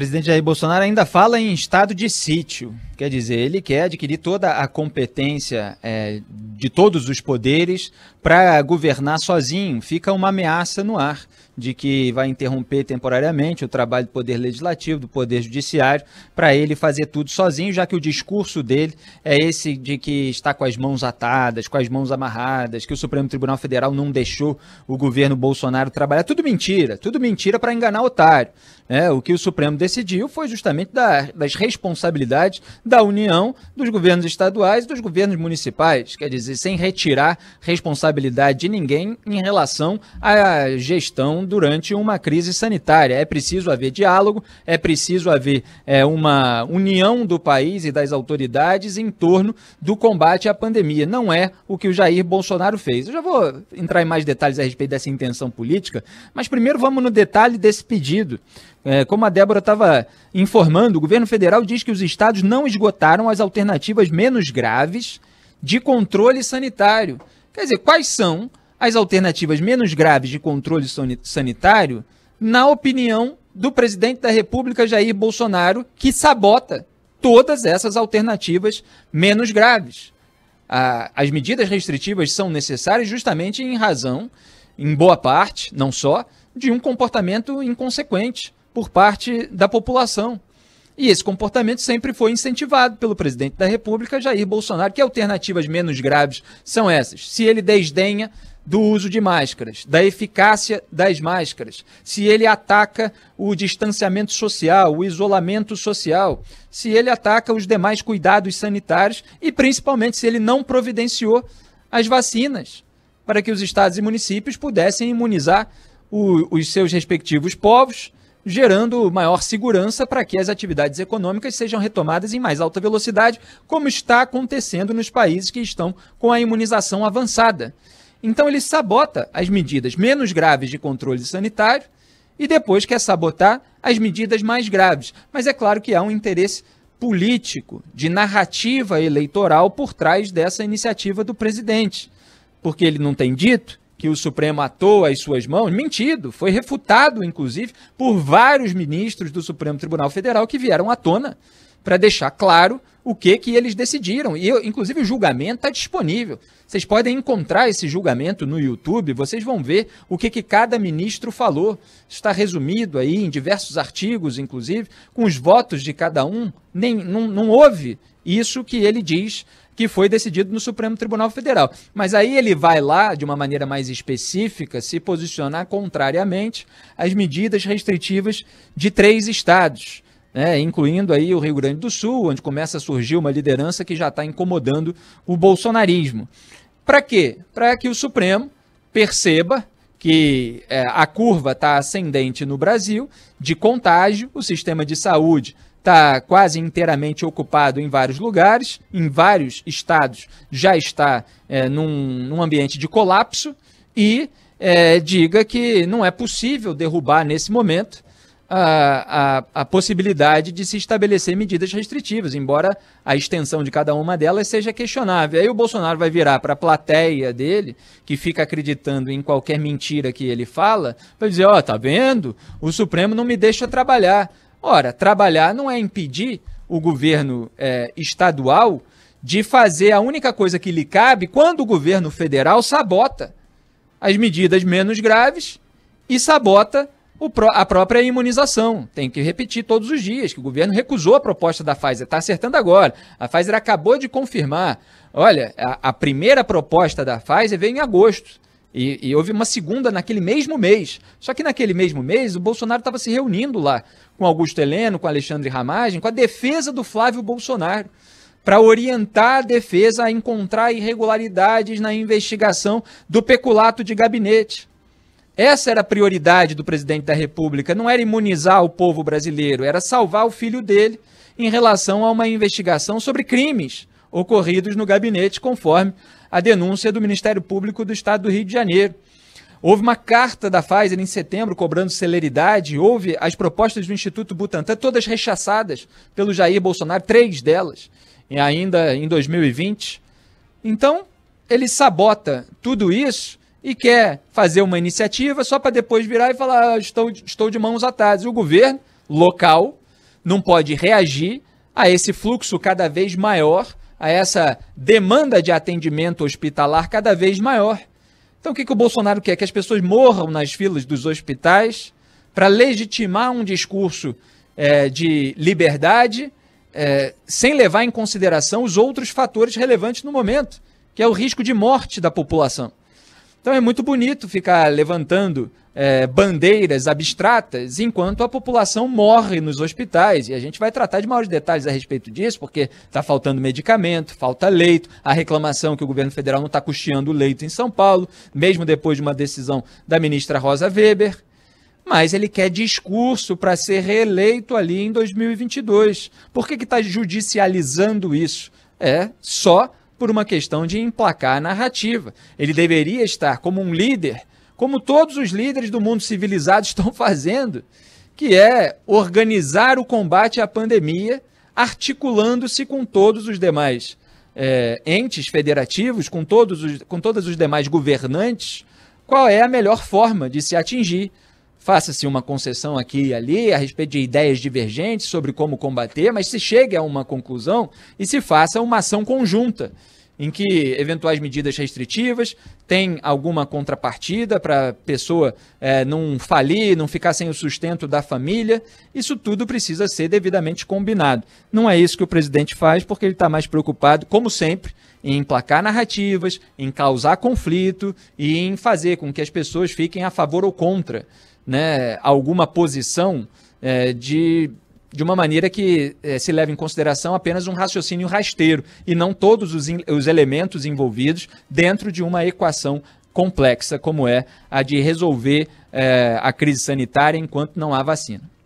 presidente Jair Bolsonaro ainda fala em estado de sítio. Quer dizer, ele quer adquirir toda a competência é, de todos os poderes para governar sozinho. Fica uma ameaça no ar de que vai interromper temporariamente o trabalho do Poder Legislativo, do Poder Judiciário, para ele fazer tudo sozinho, já que o discurso dele é esse de que está com as mãos atadas, com as mãos amarradas, que o Supremo Tribunal Federal não deixou o governo Bolsonaro trabalhar. Tudo mentira, tudo mentira para enganar o otário. É, o que o Supremo decidiu foi justamente da, das responsabilidades da União, dos governos estaduais e dos governos municipais, quer dizer, sem retirar responsabilidade de ninguém em relação à gestão durante uma crise sanitária. É preciso haver diálogo, é preciso haver é, uma união do país e das autoridades em torno do combate à pandemia. Não é o que o Jair Bolsonaro fez. Eu já vou entrar em mais detalhes a respeito dessa intenção política, mas primeiro vamos no detalhe desse pedido. É, como a Débora estava informando, o governo federal diz que os estados não esgotaram as alternativas menos graves de controle sanitário. Quer dizer, quais são as alternativas menos graves de controle sanitário, na opinião do presidente da República Jair Bolsonaro, que sabota todas essas alternativas menos graves. As medidas restritivas são necessárias justamente em razão, em boa parte, não só, de um comportamento inconsequente por parte da população. E esse comportamento sempre foi incentivado pelo presidente da República, Jair Bolsonaro. Que alternativas menos graves são essas? Se ele desdenha do uso de máscaras, da eficácia das máscaras, se ele ataca o distanciamento social, o isolamento social, se ele ataca os demais cuidados sanitários e principalmente se ele não providenciou as vacinas para que os estados e municípios pudessem imunizar o, os seus respectivos povos, gerando maior segurança para que as atividades econômicas sejam retomadas em mais alta velocidade, como está acontecendo nos países que estão com a imunização avançada. Então ele sabota as medidas menos graves de controle sanitário e depois quer sabotar as medidas mais graves. Mas é claro que há um interesse político, de narrativa eleitoral por trás dessa iniciativa do presidente. Porque ele não tem dito que o Supremo atou as suas mãos, mentido, foi refutado, inclusive, por vários ministros do Supremo Tribunal Federal que vieram à tona para deixar claro o que que eles decidiram. E inclusive o julgamento está disponível. Vocês podem encontrar esse julgamento no YouTube, vocês vão ver o que que cada ministro falou. está resumido aí em diversos artigos, inclusive, com os votos de cada um. Nem, não, não houve isso que ele diz que foi decidido no Supremo Tribunal Federal. Mas aí ele vai lá, de uma maneira mais específica, se posicionar contrariamente às medidas restritivas de três estados né, incluindo aí o Rio Grande do Sul, onde começa a surgir uma liderança que já está incomodando o bolsonarismo. Para quê? Para que o Supremo perceba que é, a curva está ascendente no Brasil de contágio, o sistema de saúde está quase inteiramente ocupado em vários lugares, em vários estados já está é, num, num ambiente de colapso e é, diga que não é possível derrubar nesse momento a, a, a, possibilidade de se estabelecer medidas restritivas, embora a extensão de cada uma delas seja questionável. Aí o Bolsonaro vai virar para a plateia dele, que fica acreditando em qualquer mentira que ele fala, vai dizer: Ó, oh, tá vendo? O Supremo não me deixa trabalhar. Ora, trabalhar não é impedir o governo é, estadual de fazer a única coisa que lhe cabe quando o governo federal sabota as medidas menos graves e sabota Pró a própria imunização. Tem que repetir todos os dias, que o governo recusou a proposta da Pfizer, está acertando agora. A Pfizer acabou de confirmar. Olha, a, a primeira proposta da Pfizer veio em agosto. E, e, houve uma segunda naquele mesmo mês. Só que naquele mesmo mês, o Bolsonaro estava se reunindo lá com Augusto Heleno, com Alexandre Ramagem, com a defesa do Flávio Bolsonaro, para orientar a defesa a encontrar irregularidades na investigação do peculato de gabinete. Essa era a prioridade do presidente da República, não era imunizar o povo brasileiro, era salvar o filho dele em relação a uma investigação sobre crimes ocorridos no gabinete, conforme a denúncia do Ministério Público do Estado do Rio de Janeiro. Houve uma carta da Pfizer em setembro cobrando celeridade, houve as propostas do Instituto Butantan, todas rechaçadas pelo Jair Bolsonaro, três delas, ainda em 2020. Então, ele sabota tudo isso e quer fazer uma iniciativa só para depois virar e falar: ah, estou, estou de mãos atadas. E o governo local não pode reagir a esse fluxo cada vez maior, a essa demanda de atendimento hospitalar cada vez maior. Então, o que, que o Bolsonaro quer? Que as pessoas morram nas filas dos hospitais para legitimar um discurso é, de liberdade, é, sem levar em consideração os outros fatores relevantes no momento, que é o risco de morte da população. Então é muito bonito ficar levantando é, bandeiras abstratas enquanto a população morre nos hospitais. E a gente vai tratar de maiores detalhes a respeito disso, porque está faltando medicamento, falta leito, a reclamação que o governo federal não está custeando o leito em São Paulo, mesmo depois de uma decisão da ministra Rosa Weber. Mas ele quer discurso para ser reeleito ali em 2022. Por que está judicializando isso? É só por uma questão de emplacar a narrativa. Ele deveria estar como um líder, como todos os líderes do mundo civilizado estão fazendo, que é organizar o combate à pandemia, articulando-se com todos os demais é, entes federativos, com todos os, com todos os demais governantes, qual é a melhor forma de se atingir Faça-se uma concessão aqui e ali a respeito de ideias divergentes sobre como combater, mas se chegue a uma conclusão e se faça uma ação conjunta, em que eventuais medidas restritivas têm alguma contrapartida para a pessoa é, não falir, não ficar sem o sustento da família. Isso tudo precisa ser devidamente combinado. Não é isso que o presidente faz, porque ele está mais preocupado, como sempre, em emplacar narrativas, em causar conflito e em fazer com que as pessoas fiquem a favor ou contra né, alguma posição é, de, de uma maneira que é, se leve em consideração apenas um raciocínio rasteiro e não todos os, os elementos envolvidos dentro de uma equação complexa como é a de resolver é, a crise sanitária enquanto não há vacina.